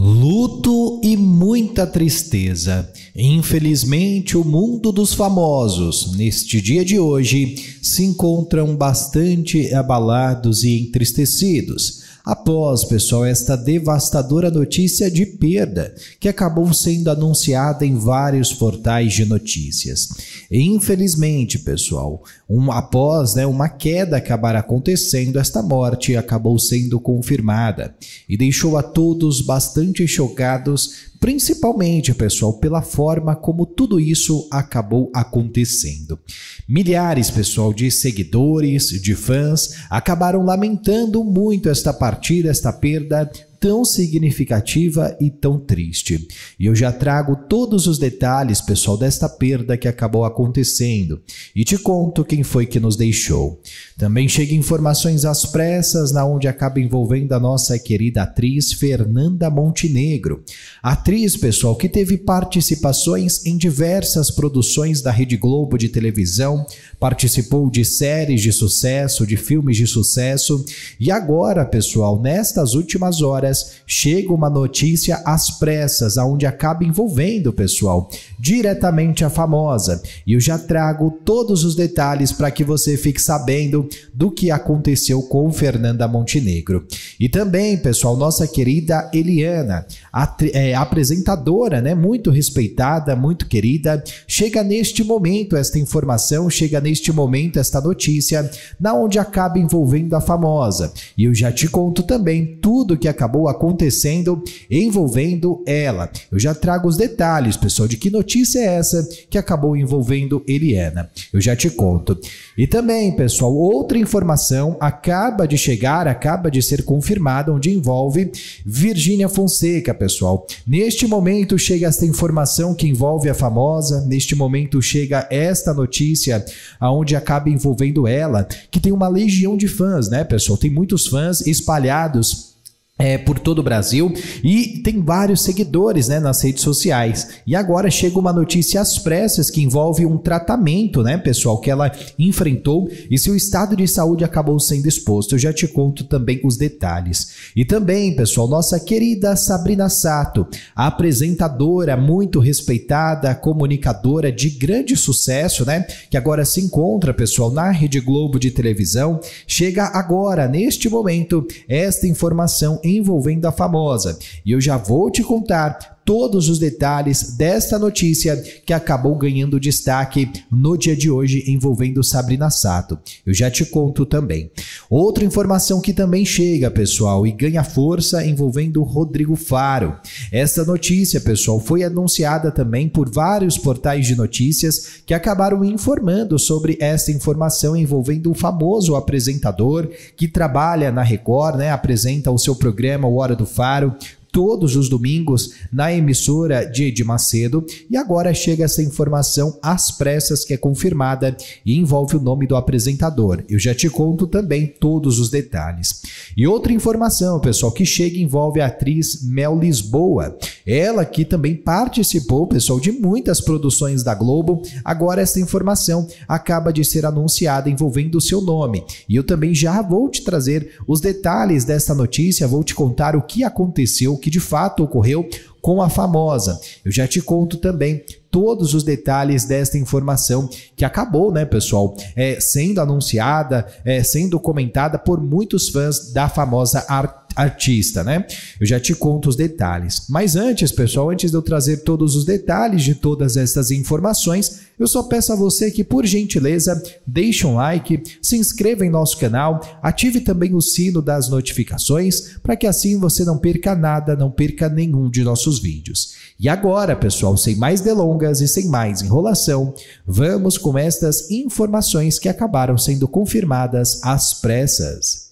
Luto e muita tristeza. Infelizmente, o mundo dos famosos, neste dia de hoje, se encontram bastante abalados e entristecidos Após, pessoal, esta devastadora notícia de perda, que acabou sendo anunciada em vários portais de notícias. Infelizmente, pessoal, um, após né, uma queda acabar acontecendo, esta morte acabou sendo confirmada e deixou a todos bastante chocados principalmente, pessoal, pela forma como tudo isso acabou acontecendo. Milhares, pessoal, de seguidores, de fãs acabaram lamentando muito esta partida, esta perda tão significativa e tão triste. E eu já trago todos os detalhes, pessoal, desta perda que acabou acontecendo e te conto quem foi que nos deixou. Também chega informações às pressas, na onde acaba envolvendo a nossa querida atriz Fernanda Montenegro. Atriz, pessoal, que teve participações em diversas produções da Rede Globo de televisão, participou de séries de sucesso, de filmes de sucesso e agora, pessoal, nestas últimas horas chega uma notícia às pressas, aonde acaba envolvendo o pessoal, diretamente a famosa. E eu já trago todos os detalhes para que você fique sabendo do que aconteceu com Fernanda Montenegro. E também, pessoal, nossa querida Eliana, é, apresentadora, né, muito respeitada, muito querida, chega neste momento esta informação, chega neste momento esta notícia, na onde acaba envolvendo a famosa. E eu já te conto também tudo que acabou acabou acontecendo envolvendo ela. Eu já trago os detalhes, pessoal, de que notícia é essa que acabou envolvendo Eliana. Eu já te conto. E também, pessoal, outra informação acaba de chegar, acaba de ser confirmada, onde envolve Virgínia Fonseca, pessoal. Neste momento chega esta informação que envolve a famosa, neste momento chega esta notícia aonde acaba envolvendo ela, que tem uma legião de fãs, né, pessoal? Tem muitos fãs espalhados é, por todo o Brasil e tem vários seguidores né, nas redes sociais. E agora chega uma notícia às pressas que envolve um tratamento, né, pessoal, que ela enfrentou e seu estado de saúde acabou sendo exposto. Eu já te conto também os detalhes. E também, pessoal, nossa querida Sabrina Sato, apresentadora muito respeitada, comunicadora de grande sucesso, né, que agora se encontra, pessoal, na Rede Globo de televisão, chega agora, neste momento, esta informação envolvendo a famosa. E eu já vou te contar todos os detalhes desta notícia que acabou ganhando destaque no dia de hoje envolvendo Sabrina Sato. Eu já te conto também. Outra informação que também chega, pessoal, e ganha força envolvendo Rodrigo Faro. Esta notícia, pessoal, foi anunciada também por vários portais de notícias que acabaram informando sobre esta informação envolvendo o famoso apresentador que trabalha na Record, né? Apresenta o seu programa O Hora do Faro todos os domingos na emissora de Ed Macedo. E agora chega essa informação às pressas que é confirmada e envolve o nome do apresentador. Eu já te conto também todos os detalhes. E outra informação, pessoal, que chega envolve a atriz Mel Lisboa. Ela que também participou, pessoal, de muitas produções da Globo. Agora essa informação acaba de ser anunciada envolvendo o seu nome. E eu também já vou te trazer os detalhes dessa notícia, vou te contar o que aconteceu, o que que de fato ocorreu com a famosa. Eu já te conto também todos os detalhes desta informação que acabou, né, pessoal, é, sendo anunciada, é, sendo comentada por muitos fãs da famosa artista, né? Eu já te conto os detalhes. Mas antes, pessoal, antes de eu trazer todos os detalhes de todas estas informações, eu só peço a você que, por gentileza, deixe um like, se inscreva em nosso canal, ative também o sino das notificações, para que assim você não perca nada, não perca nenhum de nossos vídeos. E agora, pessoal, sem mais delongas e sem mais enrolação, vamos com estas informações que acabaram sendo confirmadas às pressas.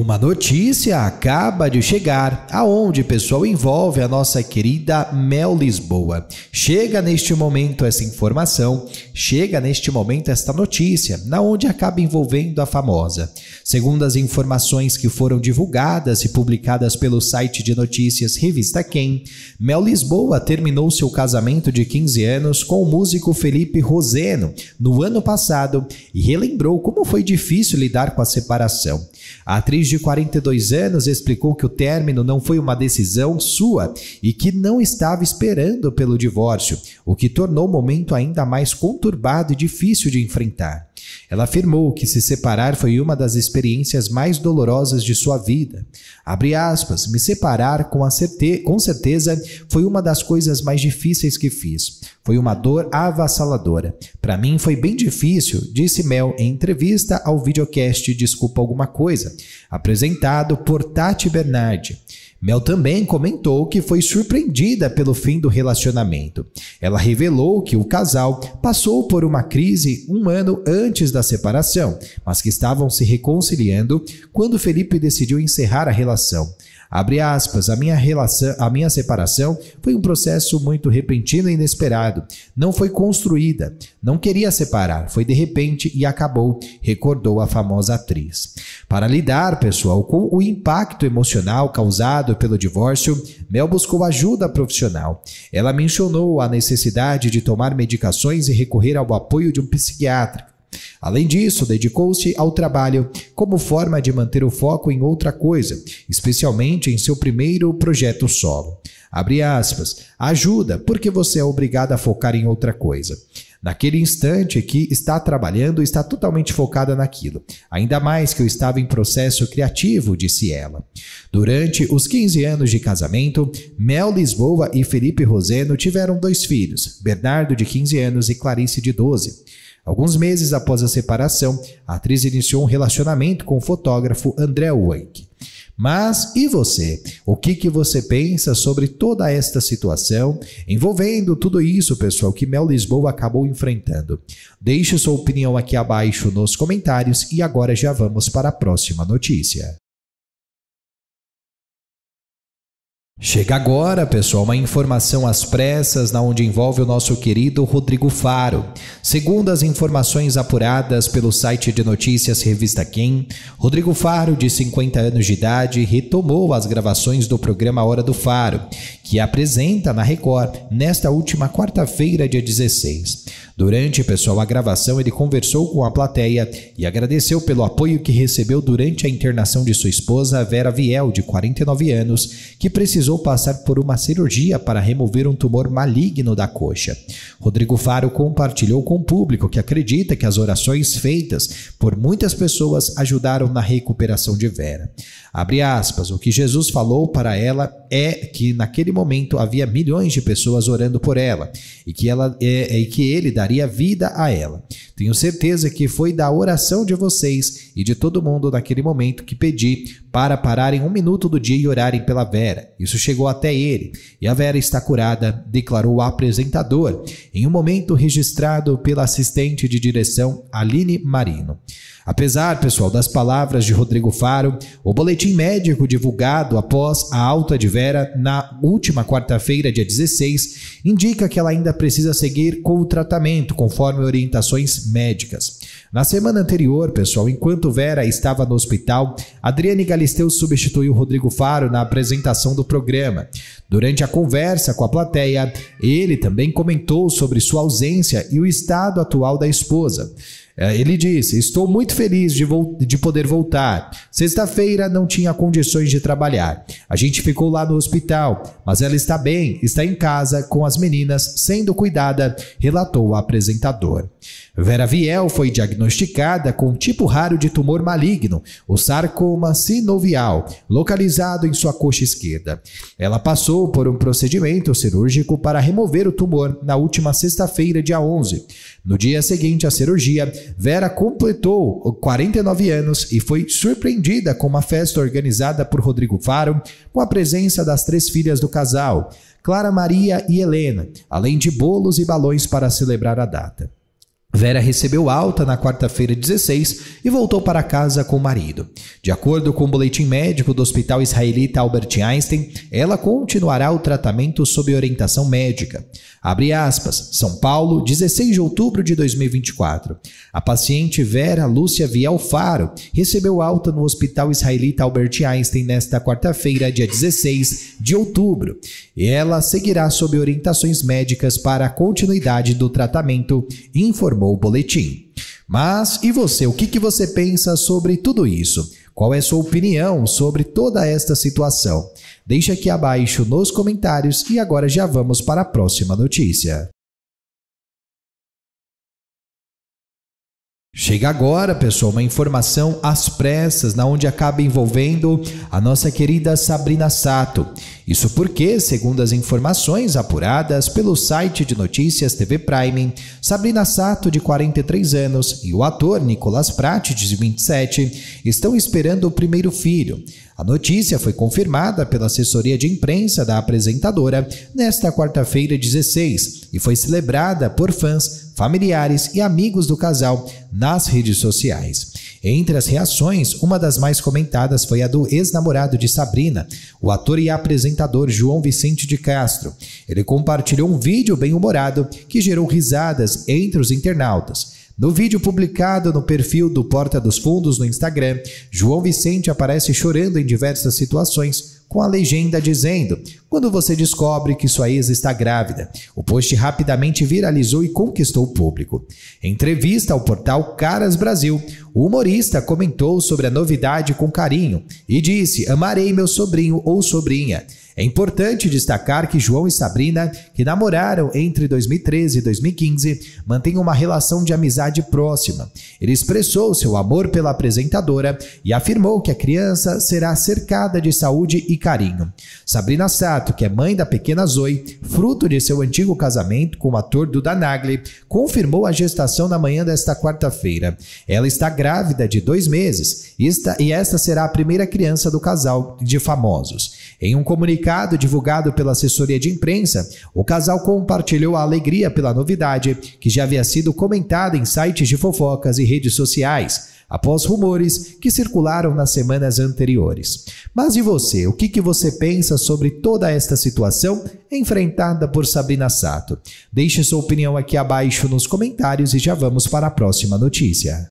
Uma notícia acaba de chegar, aonde pessoal envolve a nossa querida Mel Lisboa. Chega neste momento essa informação, chega neste momento esta notícia, na onde acaba envolvendo a famosa. Segundo as informações que foram divulgadas e publicadas pelo site de notícias Revista Quem, Mel Lisboa terminou seu casamento de 15 anos com o músico Felipe Roseno no ano passado e relembrou como foi difícil lidar com a separação. A atriz de 42 anos explicou que o término não foi uma decisão sua e que não estava esperando pelo divórcio, o que tornou o momento ainda mais conturbado e difícil de enfrentar. Ela afirmou que se separar foi uma das experiências mais dolorosas de sua vida. Abre aspas, me separar com, certe com certeza foi uma das coisas mais difíceis que fiz. Foi uma dor avassaladora. Para mim foi bem difícil, disse Mel em entrevista ao videocast Desculpa Alguma Coisa Coisa, apresentado por Tati Bernardi. Mel também comentou que foi surpreendida pelo fim do relacionamento. Ela revelou que o casal passou por uma crise um ano antes da separação, mas que estavam se reconciliando quando Felipe decidiu encerrar a relação. Abre aspas, a minha relação, a minha separação foi um processo muito repentino e inesperado. Não foi construída, não queria separar, foi de repente e acabou, recordou a famosa atriz. Para lidar, pessoal, com o impacto emocional causado pelo divórcio, Mel buscou ajuda profissional. Ela mencionou a necessidade de tomar medicações e recorrer ao apoio de um psiquiatra. Além disso, dedicou-se ao trabalho como forma de manter o foco em outra coisa, especialmente em seu primeiro projeto solo. Abre aspas, ajuda, porque você é obrigado a focar em outra coisa. Naquele instante que está trabalhando, está totalmente focada naquilo. Ainda mais que eu estava em processo criativo, disse ela. Durante os 15 anos de casamento, Mel Lisboa e Felipe Roseno tiveram dois filhos, Bernardo, de 15 anos, e Clarice, de 12. Alguns meses após a separação, a atriz iniciou um relacionamento com o fotógrafo André Wake. Mas e você? O que, que você pensa sobre toda esta situação envolvendo tudo isso, pessoal, que Mel Lisboa acabou enfrentando? Deixe sua opinião aqui abaixo nos comentários e agora já vamos para a próxima notícia. Chega agora, pessoal, uma informação às pressas, na onde envolve o nosso querido Rodrigo Faro. Segundo as informações apuradas pelo site de notícias Revista Quem, Rodrigo Faro, de 50 anos de idade, retomou as gravações do programa Hora do Faro, que apresenta na Record nesta última quarta-feira, dia 16. Durante, pessoal, a gravação, ele conversou com a plateia e agradeceu pelo apoio que recebeu durante a internação de sua esposa, Vera Viel, de 49 anos, que precisou precisou passar por uma cirurgia para remover um tumor maligno da coxa. Rodrigo Faro compartilhou com o público que acredita que as orações feitas por muitas pessoas ajudaram na recuperação de Vera. Abre aspas, o que Jesus falou para ela é que naquele momento havia milhões de pessoas orando por ela e que, ela, é, é, e que ele daria vida a ela. Tenho certeza que foi da oração de vocês e de todo mundo naquele momento que pedi para pararem um minuto do dia e orarem pela Vera. Isso chegou até ele e a Vera está curada, declarou o apresentador, em um momento registrado pela assistente de direção Aline Marino. Apesar, pessoal, das palavras de Rodrigo Faro, o boletim médico divulgado após a alta de Vera na última quarta-feira, dia 16, indica que ela ainda precisa seguir com o tratamento, conforme orientações médicas. Na semana anterior, pessoal, enquanto Vera estava no hospital, Adriane Galisteu substituiu Rodrigo Faro na apresentação do programa programa. Durante a conversa com a plateia, ele também comentou sobre sua ausência e o estado atual da esposa. É, ele disse: Estou muito feliz de, de poder voltar. Sexta-feira não tinha condições de trabalhar. A gente ficou lá no hospital, mas ela está bem, está em casa com as meninas, sendo cuidada, relatou o apresentador. Vera Viel foi diagnosticada com um tipo raro de tumor maligno, o sarcoma sinovial, localizado em sua coxa esquerda. Ela passou por um procedimento cirúrgico para remover o tumor na última sexta-feira, dia 11. No dia seguinte à cirurgia, Vera completou 49 anos e foi surpreendida com uma festa organizada por Rodrigo Faro, com a presença das três filhas do casal, Clara Maria e Helena, além de bolos e balões para celebrar a data. Vera recebeu alta na quarta-feira 16 e voltou para casa com o marido. De acordo com o boletim médico do Hospital Israelita Albert Einstein, ela continuará o tratamento sob orientação médica. Abre aspas, São Paulo, 16 de outubro de 2024. A paciente Vera Lúcia Vialfaro Faro recebeu alta no Hospital Israelita Albert Einstein nesta quarta-feira, dia 16 de outubro, e ela seguirá sob orientações médicas para a continuidade do tratamento, informou o boletim. Mas e você? O que, que você pensa sobre tudo isso? Qual é sua opinião sobre toda esta situação? Deixe aqui abaixo nos comentários e agora já vamos para a próxima notícia. Chega agora, pessoal, uma informação às pressas, na onde acaba envolvendo a nossa querida Sabrina Sato. Isso porque, segundo as informações apuradas pelo site de notícias TV Prime, Sabrina Sato, de 43 anos, e o ator Nicolas Pratt, de 27, estão esperando o primeiro filho. A notícia foi confirmada pela assessoria de imprensa da apresentadora nesta quarta-feira 16 e foi celebrada por fãs, familiares e amigos do casal nas redes sociais. Entre as reações, uma das mais comentadas foi a do ex-namorado de Sabrina, o ator e apresentador João Vicente de Castro. Ele compartilhou um vídeo bem-humorado que gerou risadas entre os internautas. No vídeo publicado no perfil do Porta dos Fundos no Instagram, João Vicente aparece chorando em diversas situações, com a legenda dizendo: quando você descobre que sua ex está grávida. O post rapidamente viralizou e conquistou o público. Em entrevista ao portal Caras Brasil, o humorista comentou sobre a novidade com carinho e disse: Amarei meu sobrinho ou sobrinha. É importante destacar que João e Sabrina, que namoraram entre 2013 e 2015, mantêm uma relação de amizade próxima. Ele expressou seu amor pela apresentadora e afirmou que a criança será cercada de saúde e carinho. Sabrina sabe que é mãe da pequena Zoe, fruto de seu antigo casamento com o ator Duda Nagli, confirmou a gestação na manhã desta quarta-feira. Ela está grávida de dois meses e esta será a primeira criança do casal de famosos. Em um comunicado divulgado pela assessoria de imprensa, o casal compartilhou a alegria pela novidade, que já havia sido comentada em sites de fofocas e redes sociais após rumores que circularam nas semanas anteriores. Mas e você? O que, que você pensa sobre toda esta situação enfrentada por Sabrina Sato? Deixe sua opinião aqui abaixo nos comentários e já vamos para a próxima notícia.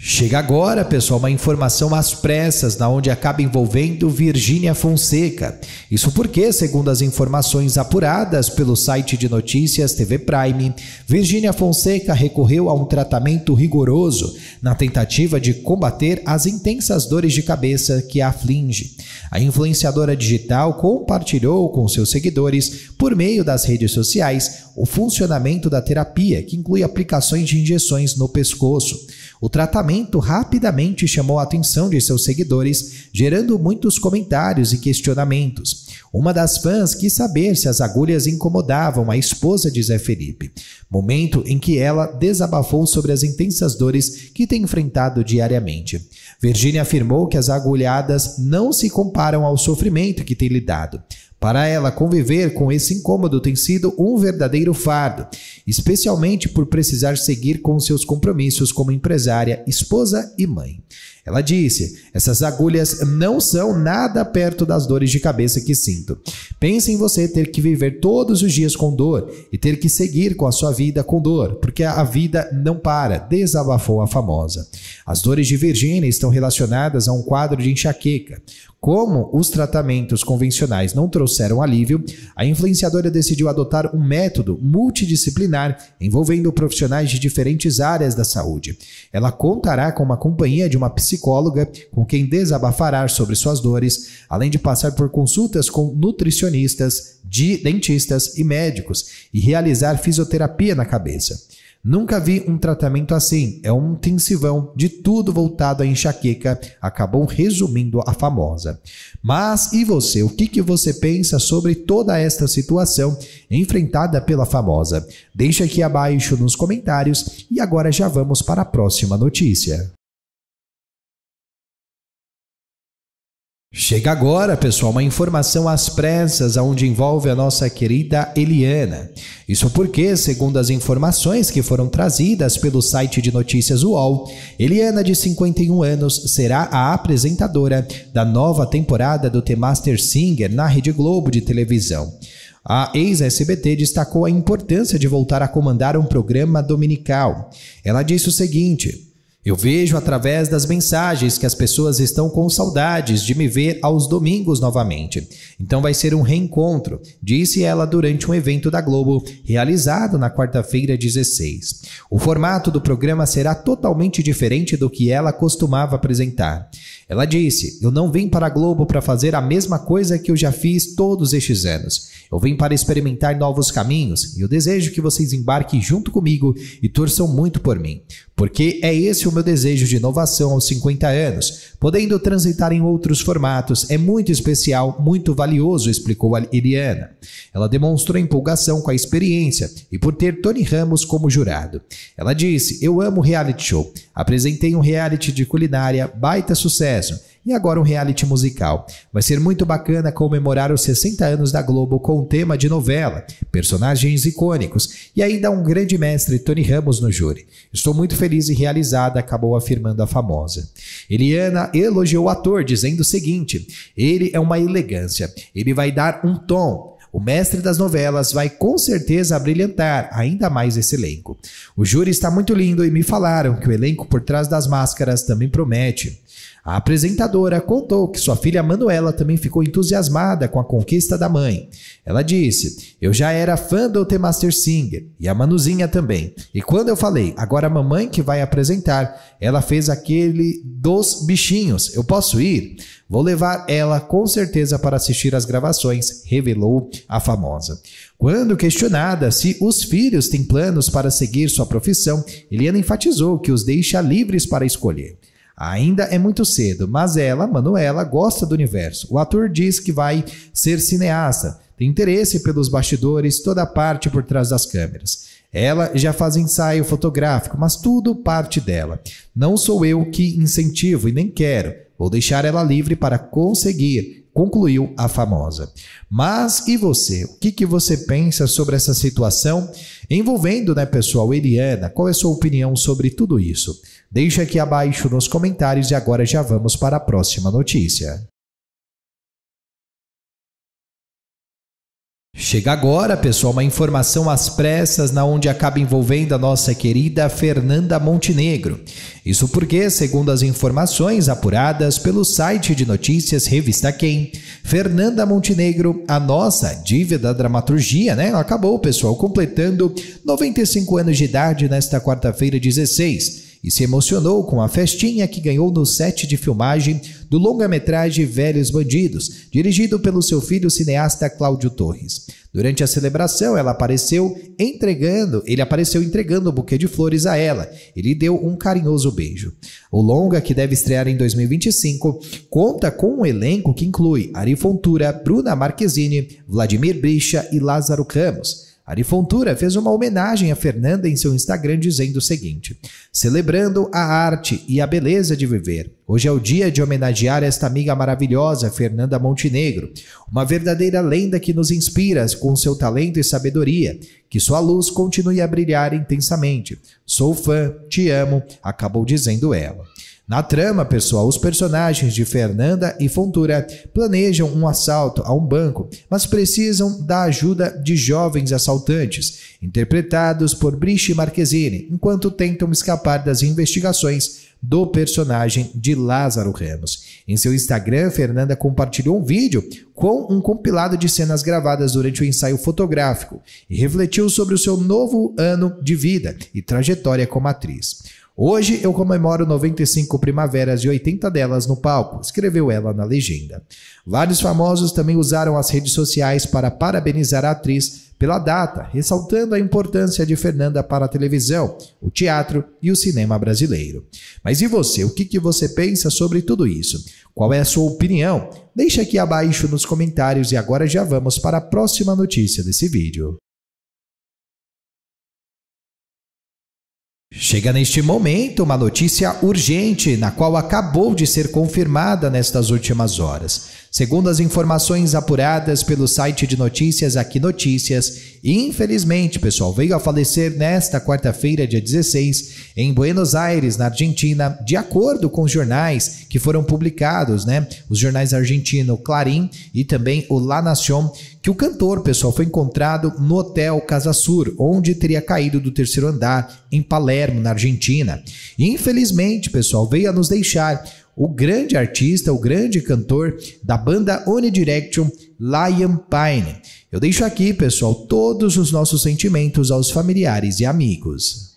Chega agora, pessoal, uma informação às pressas, na onde acaba envolvendo Virgínia Fonseca. Isso porque, segundo as informações apuradas pelo site de notícias TV Prime, Virgínia Fonseca recorreu a um tratamento rigoroso na tentativa de combater as intensas dores de cabeça que a aflige. A influenciadora digital compartilhou com seus seguidores, por meio das redes sociais, o funcionamento da terapia, que inclui aplicações de injeções no pescoço. O tratamento rapidamente chamou a atenção de seus seguidores, gerando muitos comentários e questionamentos. Uma das fãs quis saber se as agulhas incomodavam a esposa de Zé Felipe, momento em que ela desabafou sobre as intensas dores que tem enfrentado diariamente. Virginia afirmou que as agulhadas não se comparam ao sofrimento que tem lidado. Para ela, conviver com esse incômodo tem sido um verdadeiro fardo, especialmente por precisar seguir com seus compromissos como empresária, esposa e mãe. Ela disse: Essas agulhas não são nada perto das dores de cabeça que sinto. Pense em você ter que viver todos os dias com dor e ter que seguir com a sua vida com dor, porque a vida não para, desabafou a famosa. As dores de Virginia estão relacionadas a um quadro de enxaqueca. Como os tratamentos convencionais não trouxeram alívio, a influenciadora decidiu adotar um método multidisciplinar envolvendo profissionais de diferentes áreas da saúde. Ela contará com uma companhia de uma psicóloga psicóloga, com quem desabafarar sobre suas dores, além de passar por consultas com nutricionistas, de dentistas e médicos e realizar fisioterapia na cabeça. Nunca vi um tratamento assim, é um intensivão de tudo voltado à enxaqueca, acabou resumindo a famosa. Mas e você, o que, que você pensa sobre toda esta situação enfrentada pela famosa? Deixa aqui abaixo nos comentários e agora já vamos para a próxima notícia. Chega agora, pessoal, uma informação às pressas, aonde envolve a nossa querida Eliana. Isso porque, segundo as informações que foram trazidas pelo site de notícias UOL, Eliana, de 51 anos, será a apresentadora da nova temporada do The Master Singer na Rede Globo de televisão. A ex-SBT destacou a importância de voltar a comandar um programa dominical. Ela disse o seguinte. Eu vejo através das mensagens que as pessoas estão com saudades de me ver aos domingos novamente. Então vai ser um reencontro, disse ela durante um evento da Globo realizado na quarta-feira 16. O formato do programa será totalmente diferente do que ela costumava apresentar. Ela disse: Eu não vim para a Globo para fazer a mesma coisa que eu já fiz todos estes anos. Eu vim para experimentar novos caminhos e eu desejo que vocês embarquem junto comigo e torçam muito por mim, porque é esse o meu desejo de inovação aos 50 anos, podendo transitar em outros formatos. É muito especial, muito valioso, explicou a Eliana. Ela demonstrou empolgação com a experiência e por ter Tony Ramos como jurado. Ela disse: Eu amo reality show. Apresentei um reality de culinária, baita sucesso sucesso. E agora um reality musical. Vai ser muito bacana comemorar os 60 anos da Globo com tema de novela, personagens icônicos e ainda um grande mestre, Tony Ramos, no júri. Estou muito feliz e realizada, acabou afirmando a famosa. Eliana elogiou o ator, dizendo o seguinte: ele é uma elegância, ele vai dar um tom. O mestre das novelas vai com certeza brilhantar ainda mais esse elenco. O júri está muito lindo e me falaram que o elenco por trás das máscaras também promete. A apresentadora contou que sua filha Manuela também ficou entusiasmada com a conquista da mãe. Ela disse: Eu já era fã do The Master Singer e a Manuzinha também. E quando eu falei, agora a mamãe que vai apresentar, ela fez aquele dos bichinhos. Eu posso ir? Vou levar ela com certeza para assistir às gravações, revelou a famosa. Quando questionada se os filhos têm planos para seguir sua profissão, Eliana enfatizou que os deixa livres para escolher. Ainda é muito cedo, mas ela, Manuela, gosta do universo. O ator diz que vai ser cineasta, tem interesse pelos bastidores, toda a parte por trás das câmeras. Ela já faz ensaio fotográfico, mas tudo parte dela. Não sou eu que incentivo e nem quero. Vou deixar ela livre para conseguir, concluiu a famosa. Mas e você? O que, que você pensa sobre essa situação envolvendo, né, pessoal, Eliana? Qual é a sua opinião sobre tudo isso? Deixe aqui abaixo nos comentários e agora já vamos para a próxima notícia. Chega agora, pessoal, uma informação às pressas, na onde acaba envolvendo a nossa querida Fernanda Montenegro. Isso porque, segundo as informações apuradas pelo site de notícias Revista Quem, Fernanda Montenegro, a nossa dívida da dramaturgia, né? Acabou, pessoal, completando 95 anos de idade nesta quarta-feira 16 e se emocionou com a festinha que ganhou no set de filmagem do longa-metragem Velhos Bandidos, dirigido pelo seu filho cineasta Cláudio Torres. Durante a celebração, ela apareceu entregando, ele apareceu entregando o um buquê de flores a ela e lhe deu um carinhoso beijo. O longa, que deve estrear em 2025, conta com um elenco que inclui Ari Fontura, Bruna Marquezine, Vladimir Bricha e Lázaro Ramos. Ari Fontura fez uma homenagem a Fernanda em seu Instagram dizendo o seguinte: Celebrando a arte e a beleza de viver. Hoje é o dia de homenagear esta amiga maravilhosa, Fernanda Montenegro, uma verdadeira lenda que nos inspira com seu talento e sabedoria. Que sua luz continue a brilhar intensamente. Sou fã, te amo, acabou dizendo ela. Na trama, pessoal, os personagens de Fernanda e Fontura planejam um assalto a um banco, mas precisam da ajuda de jovens assaltantes, interpretados por Brice Marquezine, enquanto tentam escapar das investigações do personagem de Lázaro Ramos. Em seu Instagram, Fernanda compartilhou um vídeo com um compilado de cenas gravadas durante o ensaio fotográfico e refletiu sobre o seu novo ano de vida e trajetória como atriz. Hoje eu comemoro 95 primaveras e 80 delas no palco, escreveu ela na legenda. Vários famosos também usaram as redes sociais para parabenizar a atriz pela data, ressaltando a importância de Fernanda para a televisão, o teatro e o cinema brasileiro. Mas e você? O que, que você pensa sobre tudo isso? Qual é a sua opinião? Deixa aqui abaixo nos comentários e agora já vamos para a próxima notícia desse vídeo. Chega neste momento uma notícia urgente, na qual acabou de ser confirmada nestas últimas horas. Segundo as informações apuradas pelo site de notícias Aqui Notícias, infelizmente, pessoal, veio a falecer nesta quarta-feira, dia 16, em Buenos Aires, na Argentina, de acordo com os jornais que foram publicados, né? Os jornais argentino Clarim e também o La Nación, que o cantor, pessoal, foi encontrado no Hotel Casa Sur, onde teria caído do terceiro andar, em Palermo, na Argentina. E, infelizmente, pessoal, veio a nos deixar o grande artista, o grande cantor da banda One Direction, Lion Pine. Eu deixo aqui, pessoal, todos os nossos sentimentos aos familiares e amigos.